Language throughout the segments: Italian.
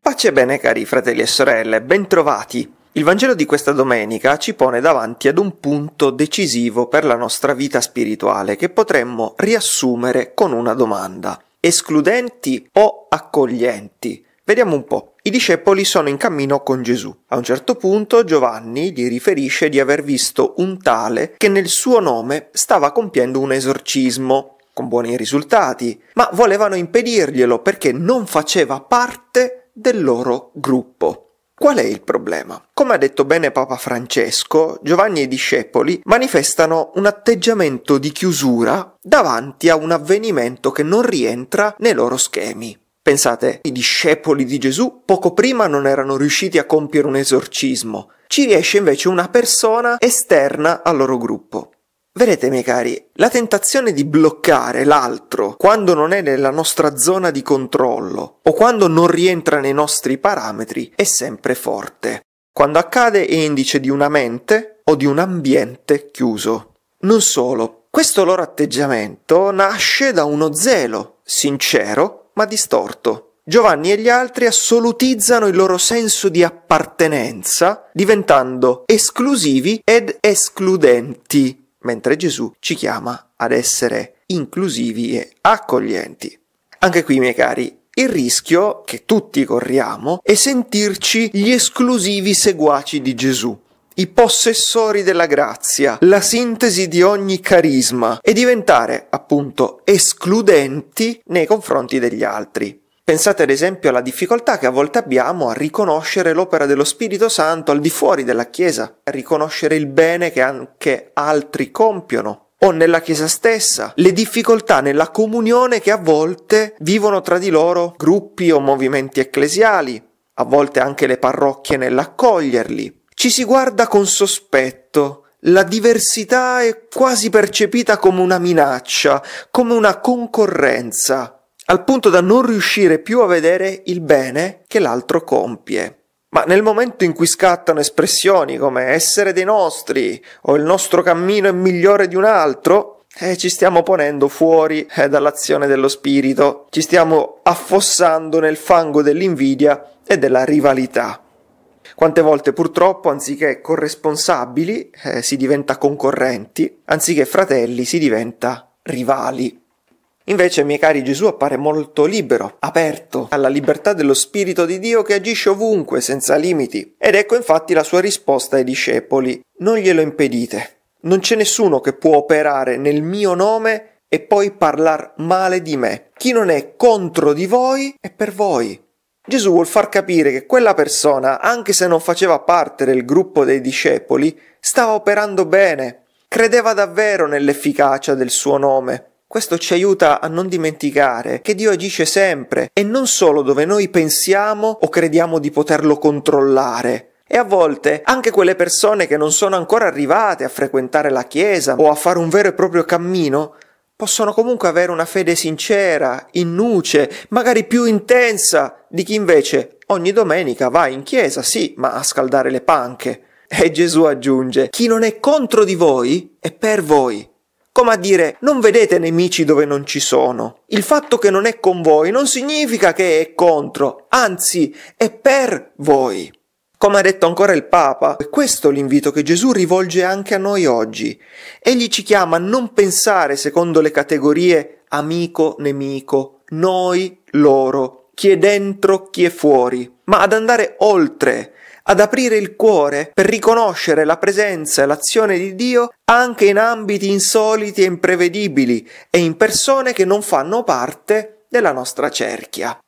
Pace e bene cari fratelli e sorelle, bentrovati! Il Vangelo di questa domenica ci pone davanti ad un punto decisivo per la nostra vita spirituale che potremmo riassumere con una domanda. Escludenti o accoglienti? Vediamo un po'. I discepoli sono in cammino con Gesù. A un certo punto Giovanni gli riferisce di aver visto un tale che nel suo nome stava compiendo un esorcismo con buoni risultati, ma volevano impedirglielo perché non faceva parte del loro gruppo. Qual è il problema? Come ha detto bene Papa Francesco, Giovanni e i discepoli manifestano un atteggiamento di chiusura davanti a un avvenimento che non rientra nei loro schemi. Pensate, i discepoli di Gesù poco prima non erano riusciti a compiere un esorcismo, ci riesce invece una persona esterna al loro gruppo. Vedete, miei cari, la tentazione di bloccare l'altro quando non è nella nostra zona di controllo o quando non rientra nei nostri parametri è sempre forte. Quando accade è indice di una mente o di un ambiente chiuso. Non solo, questo loro atteggiamento nasce da uno zelo, sincero ma distorto. Giovanni e gli altri assolutizzano il loro senso di appartenenza diventando esclusivi ed escludenti mentre Gesù ci chiama ad essere inclusivi e accoglienti. Anche qui, miei cari, il rischio che tutti corriamo è sentirci gli esclusivi seguaci di Gesù, i possessori della grazia, la sintesi di ogni carisma e diventare appunto escludenti nei confronti degli altri. Pensate ad esempio alla difficoltà che a volte abbiamo a riconoscere l'opera dello Spirito Santo al di fuori della Chiesa, a riconoscere il bene che anche altri compiono o nella Chiesa stessa, le difficoltà nella comunione che a volte vivono tra di loro gruppi o movimenti ecclesiali, a volte anche le parrocchie nell'accoglierli. Ci si guarda con sospetto, la diversità è quasi percepita come una minaccia, come una concorrenza al punto da non riuscire più a vedere il bene che l'altro compie. Ma nel momento in cui scattano espressioni come essere dei nostri o il nostro cammino è migliore di un altro, eh, ci stiamo ponendo fuori eh, dall'azione dello spirito, ci stiamo affossando nel fango dell'invidia e della rivalità. Quante volte purtroppo anziché corresponsabili eh, si diventa concorrenti, anziché fratelli si diventa rivali. Invece, miei cari, Gesù appare molto libero, aperto alla libertà dello Spirito di Dio che agisce ovunque, senza limiti. Ed ecco infatti la sua risposta ai discepoli. Non glielo impedite. Non c'è nessuno che può operare nel mio nome e poi parlar male di me. Chi non è contro di voi è per voi. Gesù vuol far capire che quella persona, anche se non faceva parte del gruppo dei discepoli, stava operando bene, credeva davvero nell'efficacia del suo nome questo ci aiuta a non dimenticare che Dio agisce sempre e non solo dove noi pensiamo o crediamo di poterlo controllare. E a volte anche quelle persone che non sono ancora arrivate a frequentare la Chiesa o a fare un vero e proprio cammino possono comunque avere una fede sincera, in nuce, magari più intensa di chi invece ogni domenica va in chiesa, sì, ma a scaldare le panche. E Gesù aggiunge, chi non è contro di voi è per voi. Come a dire, non vedete nemici dove non ci sono. Il fatto che non è con voi non significa che è contro, anzi è per voi. Come ha detto ancora il Papa, è questo l'invito che Gesù rivolge anche a noi oggi. Egli ci chiama a non pensare secondo le categorie amico, nemico, noi, loro, chi è dentro, chi è fuori, ma ad andare oltre, ad aprire il cuore per riconoscere la presenza e l'azione di Dio anche in ambiti insoliti e imprevedibili e in persone che non fanno parte della nostra cerchia.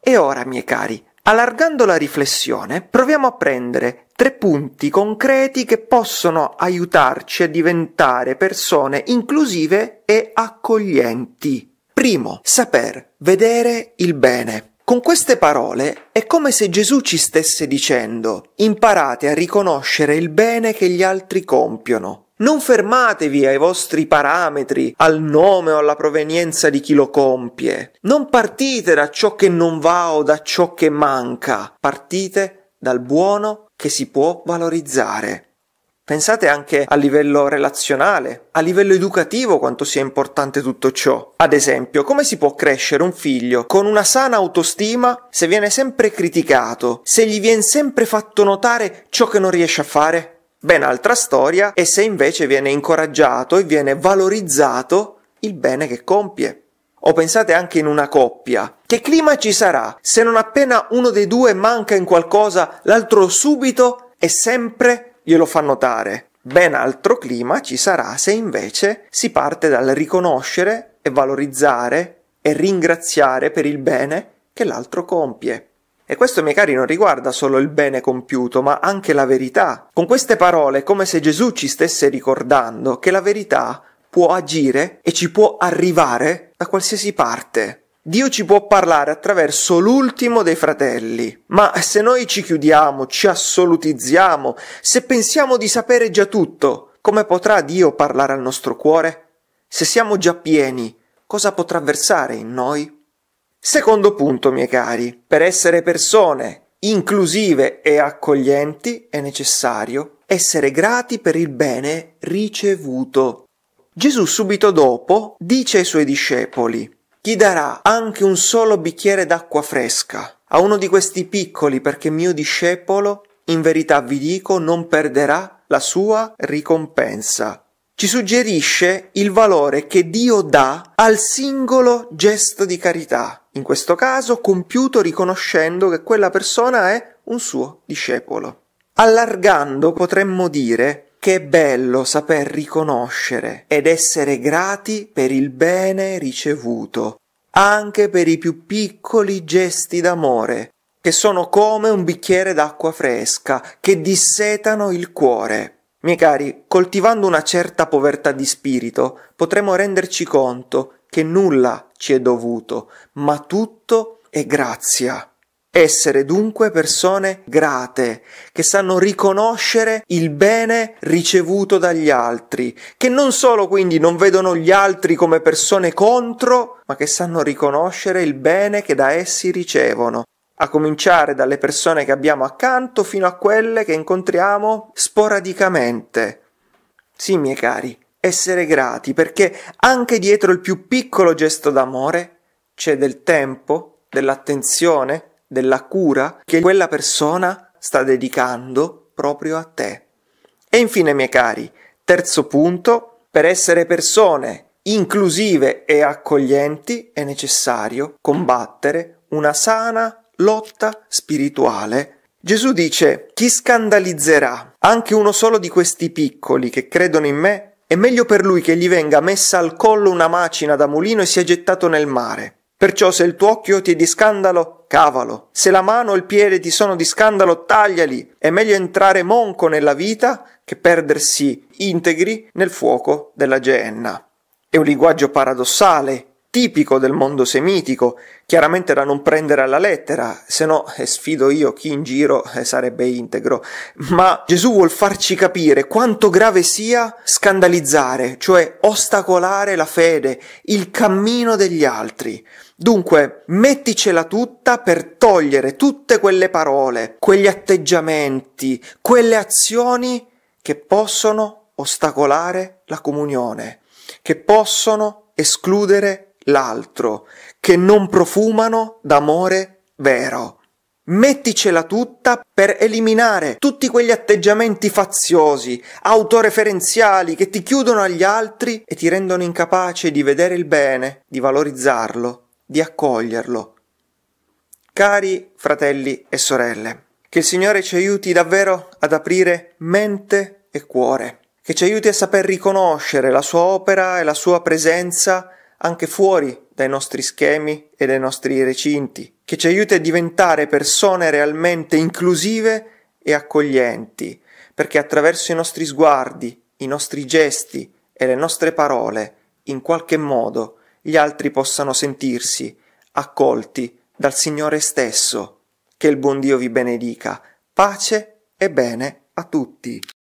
E ora, miei cari, Allargando la riflessione, proviamo a prendere tre punti concreti che possono aiutarci a diventare persone inclusive e accoglienti. Primo, saper vedere il bene. Con queste parole è come se Gesù ci stesse dicendo imparate a riconoscere il bene che gli altri compiono. Non fermatevi ai vostri parametri, al nome o alla provenienza di chi lo compie. Non partite da ciò che non va o da ciò che manca. Partite dal buono che si può valorizzare. Pensate anche a livello relazionale, a livello educativo quanto sia importante tutto ciò. Ad esempio, come si può crescere un figlio con una sana autostima se viene sempre criticato, se gli viene sempre fatto notare ciò che non riesce a fare? Ben altra storia è se invece viene incoraggiato e viene valorizzato il bene che compie. O pensate anche in una coppia. Che clima ci sarà se non appena uno dei due manca in qualcosa, l'altro subito e sempre glielo fa notare. Ben altro clima ci sarà se invece si parte dal riconoscere e valorizzare e ringraziare per il bene che l'altro compie. E questo, miei cari, non riguarda solo il bene compiuto, ma anche la verità. Con queste parole è come se Gesù ci stesse ricordando che la verità può agire e ci può arrivare da qualsiasi parte. Dio ci può parlare attraverso l'ultimo dei fratelli, ma se noi ci chiudiamo, ci assolutizziamo, se pensiamo di sapere già tutto, come potrà Dio parlare al nostro cuore? Se siamo già pieni, cosa potrà versare in noi? Secondo punto, miei cari, per essere persone inclusive e accoglienti è necessario essere grati per il bene ricevuto. Gesù subito dopo dice ai suoi discepoli chi darà anche un solo bicchiere d'acqua fresca a uno di questi piccoli perché mio discepolo, in verità vi dico, non perderà la sua ricompensa. Ci suggerisce il valore che Dio dà al singolo gesto di carità, in questo caso compiuto riconoscendo che quella persona è un suo discepolo. Allargando potremmo dire che bello saper riconoscere ed essere grati per il bene ricevuto, anche per i più piccoli gesti d'amore, che sono come un bicchiere d'acqua fresca, che dissetano il cuore. Miei cari, coltivando una certa povertà di spirito, potremo renderci conto che nulla ci è dovuto, ma tutto è grazia essere dunque persone grate, che sanno riconoscere il bene ricevuto dagli altri, che non solo quindi non vedono gli altri come persone contro, ma che sanno riconoscere il bene che da essi ricevono, a cominciare dalle persone che abbiamo accanto fino a quelle che incontriamo sporadicamente. Sì, miei cari, essere grati perché anche dietro il più piccolo gesto d'amore c'è del tempo, dell'attenzione, della cura che quella persona sta dedicando proprio a te. E infine, miei cari, terzo punto, per essere persone inclusive e accoglienti è necessario combattere una sana lotta spirituale. Gesù dice, chi scandalizzerà anche uno solo di questi piccoli che credono in me, è meglio per lui che gli venga messa al collo una macina da mulino e sia gettato nel mare. Perciò se il tuo occhio ti è di scandalo, cavalo. Se la mano o il piede ti sono di scandalo, tagliali. È meglio entrare monco nella vita che perdersi integri nel fuoco della geenna. È un linguaggio paradossale, tipico del mondo semitico, chiaramente da non prendere alla lettera, se no eh, sfido io chi in giro eh, sarebbe integro. Ma Gesù vuol farci capire quanto grave sia scandalizzare, cioè ostacolare la fede, il cammino degli altri. Dunque, metticela tutta per togliere tutte quelle parole, quegli atteggiamenti, quelle azioni che possono ostacolare la comunione, che possono escludere l'altro, che non profumano d'amore vero. Metticela tutta per eliminare tutti quegli atteggiamenti faziosi, autoreferenziali che ti chiudono agli altri e ti rendono incapace di vedere il bene, di valorizzarlo, di accoglierlo. Cari fratelli e sorelle, che il Signore ci aiuti davvero ad aprire mente e cuore, che ci aiuti a saper riconoscere la sua opera e la sua presenza anche fuori dai nostri schemi e dai nostri recinti, che ci aiuti a diventare persone realmente inclusive e accoglienti, perché attraverso i nostri sguardi, i nostri gesti e le nostre parole, in qualche modo, gli altri possano sentirsi accolti dal Signore stesso. Che il buon Dio vi benedica. Pace e bene a tutti.